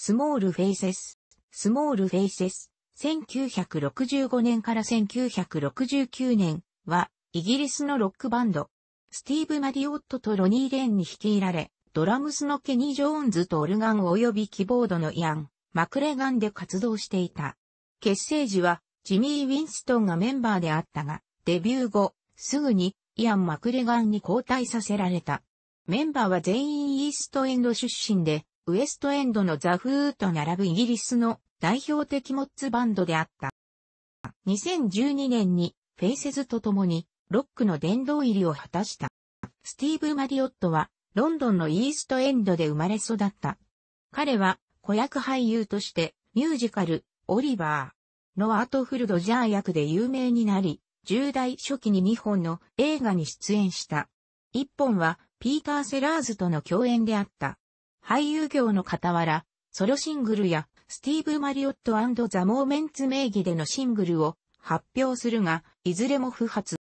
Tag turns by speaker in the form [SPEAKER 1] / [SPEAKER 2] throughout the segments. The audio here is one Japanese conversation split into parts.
[SPEAKER 1] スモールフェイセス、スモールフェイセス、1965年から1969年は、イギリスのロックバンド、スティーブ・マディオットとロニー・レーンに率いられ、ドラムスのケニー・ジョーンズとオルガン及びキボードのイアン、マクレガンで活動していた。結成時は、ジミー・ウィンストンがメンバーであったが、デビュー後、すぐに、イアン・マクレガンに交代させられた。メンバーは全員イーストエンド出身で、ウエストエンドのザ・フーと並ぶイギリスの代表的モッツバンドであった。2012年にフェイセズと共にロックの殿堂入りを果たした。スティーブ・マリオットはロンドンのイーストエンドで生まれ育った。彼は子役俳優としてミュージカル、オリバーのアートフルドジャー役で有名になり、10代初期に2本の映画に出演した。1本はピーター・セラーズとの共演であった。俳優業の傍ら、ソロシングルやスティーブ・マリオットザ・モーメンツ名義でのシングルを発表するが、いずれも不発。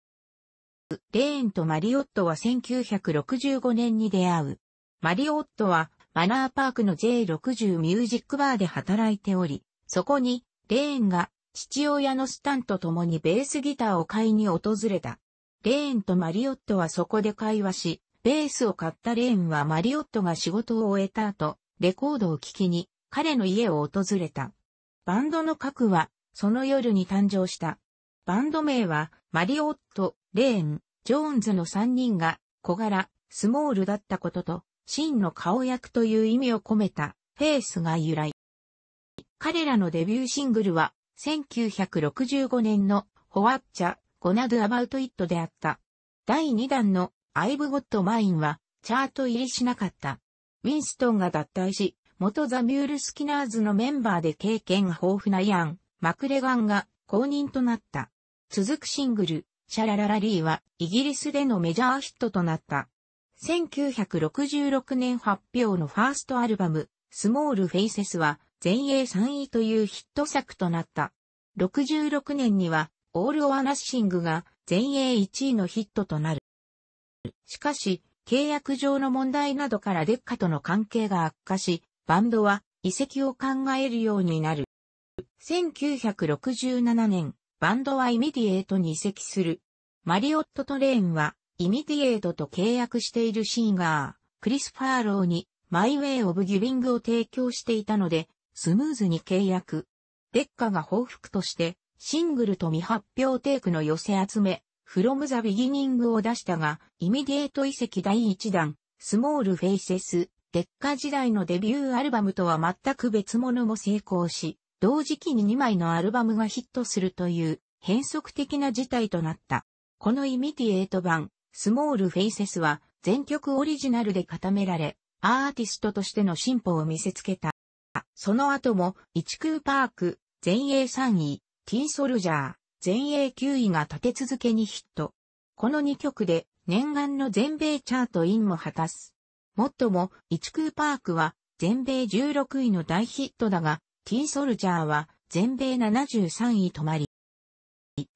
[SPEAKER 1] レーンとマリオットは1965年に出会う。マリオットはマナーパークの J60 ミュージックバーで働いており、そこにレーンが父親のスタンと共にベースギターを買いに訪れた。レーンとマリオットはそこで会話し、ベースを買ったレーンはマリオットが仕事を終えた後、レコードを聴きに彼の家を訪れた。バンドの核はその夜に誕生した。バンド名はマリオット、レーン、ジョーンズの3人が小柄、スモールだったことと、真の顔役という意味を込めたフェイスが由来。彼らのデビューシングルは1965年のホワッチャ、ゴナドゥアバウトイットであった。第2弾の I've Got Mine はチャート入りしなかった。ウィンストンが脱退し、元ザミュール・スキナーズのメンバーで経験豊富なイアン、マクレガンが公認となった。続くシングル、シャラララリーはイギリスでのメジャーヒットとなった。1966年発表のファーストアルバム、スモール・フェイセスは全英3位というヒット作となった。66年には、オール・オア・ナッシングが全英1位のヒットとなる。しかし、契約上の問題などからデッカとの関係が悪化し、バンドは移籍を考えるようになる。1967年、バンドはイミディエートに移籍する。マリオットトレーンは、イミディエートと契約しているシンガー、クリス・ファーローに、マイ・ウェイ・オブ・ギビングを提供していたので、スムーズに契約。デッカが報復として、シングルと未発表テイクの寄せ集め、from the beginning を出したが、イミディエート遺跡第1弾、スモールフェイセス、ッカ時代のデビューアルバムとは全く別物も成功し、同時期に2枚のアルバムがヒットするという変則的な事態となった。このイミディエート版、スモールフェイセスは全曲オリジナルで固められ、アーティストとしての進歩を見せつけた。その後も、イチクーパーク、全英3位、ティーソルジャー、全英9位が立て続けにヒット。この2曲で念願の全米チャートインも果たす。もっとも、一空パークは全米16位の大ヒットだが、ティーソルジャーは全米73位止まり。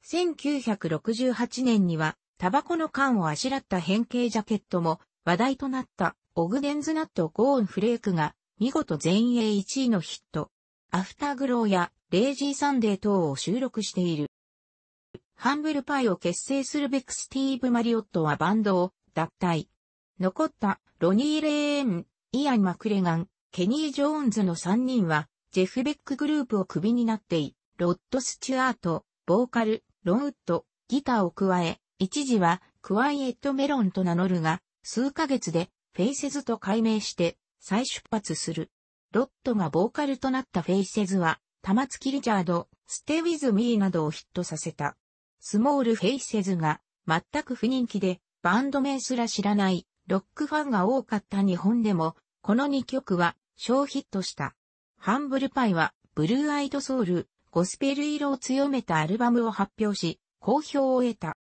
[SPEAKER 1] 1968年には、タバコの缶をあしらった変形ジャケットも話題となったオグデンズナットゴーンフレークが見事全英1位のヒット。アフターグローやレイジーサンデー等を収録している。ハンブルパイを結成するべくスティーブ・マリオットはバンドを脱退。残ったロニー・レーン、イアン・マクレガン、ケニー・ジョーンズの3人は、ジェフ・ベックグループをクビになってい、ロッド・スチュアート、ボーカル、ロンウッド、ギターを加え、一時はクワイエット・メロンと名乗るが、数ヶ月でフェイセズと改名して再出発する。ロッドがボーカルとなったフェイセズは、玉月リチャード、ステイ・ウィズ・ミーなどをヒットさせた。スモールフェイセズが全く不人気でバンド名すら知らないロックファンが多かった日本でもこの2曲は小ヒットした。ハンブルパイはブルーアイドソウル、ゴスペル色を強めたアルバムを発表し、好評を得た。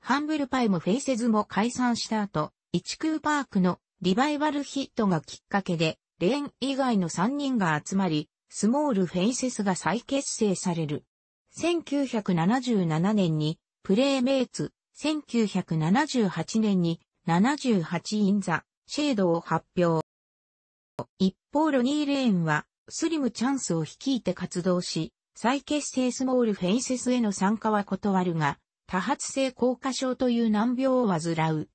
[SPEAKER 1] ハンブルパイもフェイセズも解散した後、一空パークのリバイバルヒットがきっかけで、レーン以外の3人が集まり、スモールフェイセスが再結成される。1977年にプレーメイツ、1978年に78インザ、シェードを発表。一方ロニー・レーンは、スリムチャンスを率いて活動し、再結成スモールフェイセスへの参加は断るが、多発性硬化症という難病を患う。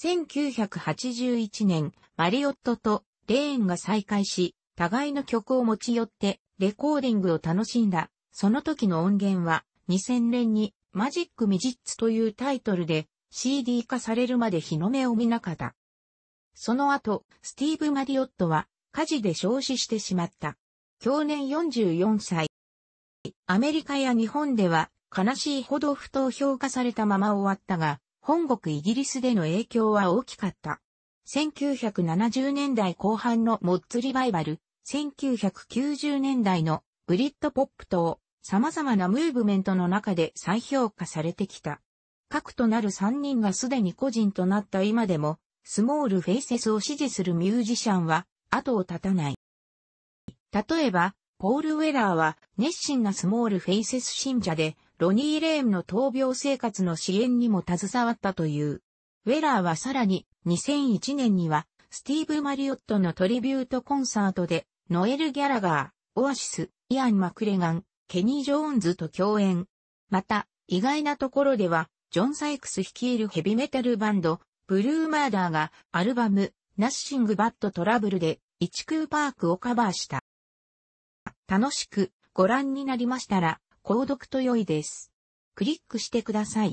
[SPEAKER 1] 1981年、マリオットとレーンが再会し、互いの曲を持ち寄ってレコーディングを楽しんだその時の音源は2000年にマジックミジッツというタイトルで CD 化されるまで日の目を見なかった。その後、スティーブ・マリオットは火事で焼死してしまった。去年44歳。アメリカや日本では悲しいほど不当評価されたまま終わったが、本国イギリスでの影響は大きかった。1970年代後半のモッツリバイバル、1990年代のブリッドポップ等、様々なムーブメントの中で再評価されてきた。核となる3人がすでに個人となった今でも、スモールフェイセスを支持するミュージシャンは後を絶たない。例えば、ポール・ウェラーは熱心なスモールフェイセス信者で、ロニー・レームの闘病生活の支援にも携わったという。ウェラーはさらに2001年には、スティーブ・マリオットのトリビュートコンサートで、ノエル・ギャラガー、オアシス、イアン・マクレガン、ケニー・ジョーンズと共演。また、意外なところでは、ジョン・サイクス率いるヘビメタルバンド、ブルーマーダーがアルバム、ナッシング・バット・トラブルで、一空パークをカバーした。楽しくご覧になりましたら、購読と良いです。クリックしてください。